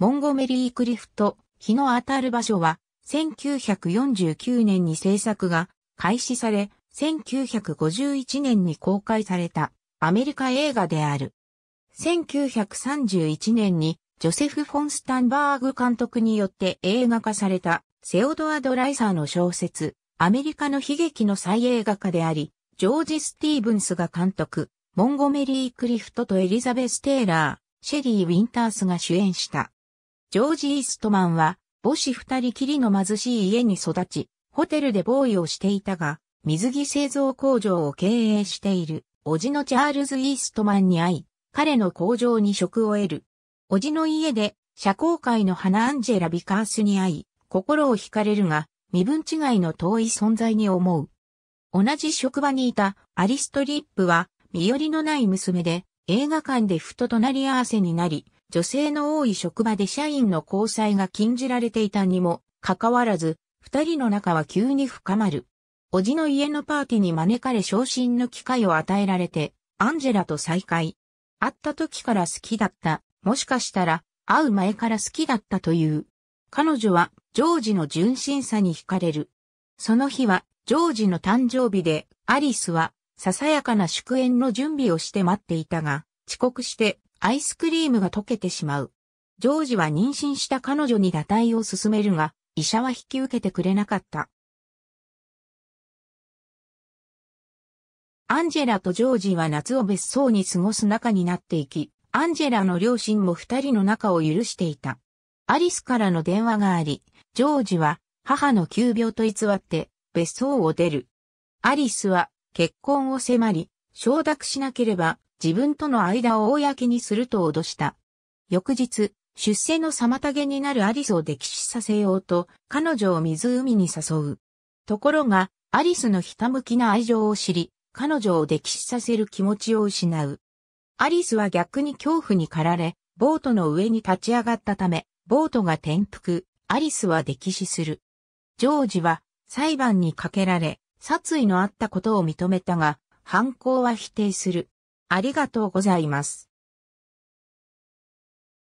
モンゴメリー・クリフト、日の当たる場所は、1949年に制作が開始され、1951年に公開されたアメリカ映画である。1931年にジョセフ・フォン・スタンバーグ監督によって映画化されたセオドア・ドライサーの小説、アメリカの悲劇の再映画化であり、ジョージ・スティーブンスが監督、モンゴメリー・クリフトとエリザベス・テイラー、シェリー・ウィンタースが主演したジョージ・イーストマンは、母子二人きりの貧しい家に育ち、ホテルでボーイをしていたが、水着製造工場を経営している、おじのチャールズ・イーストマンに会い、彼の工場に職を得る。おじの家で、社交界の花アンジェラ・ビカースに会い、心を惹かれるが、身分違いの遠い存在に思う。同じ職場にいたアリストリップは、身寄りのない娘で、映画館でふと隣り合わせになり、女性の多い職場で社員の交際が禁じられていたにも、かかわらず、二人の仲は急に深まる。おじの家のパーティーに招かれ昇進の機会を与えられて、アンジェラと再会。会った時から好きだった。もしかしたら、会う前から好きだったという。彼女は、ジョージの純真さに惹かれる。その日は、ジョージの誕生日で、アリスは、ささやかな祝宴の準備をして待っていたが、遅刻して、アイスクリームが溶けてしまう。ジョージは妊娠した彼女に堕胎を勧めるが、医者は引き受けてくれなかった。アンジェラとジョージは夏を別荘に過ごす仲になっていき、アンジェラの両親も二人の仲を許していた。アリスからの電話があり、ジョージは母の急病と偽って別荘を出る。アリスは結婚を迫り、承諾しなければ自分との間を公にすると脅した。翌日、出世の妨げになるアリスを溺死させようと、彼女を湖に誘う。ところが、アリスのひたむきな愛情を知り、彼女を溺死させる気持ちを失う。アリスは逆に恐怖に駆られ、ボートの上に立ち上がったため、ボートが転覆、アリスは溺死する。ジョージは裁判にかけられ、殺意のあったことを認めたが、犯行は否定する。ありがとうございます。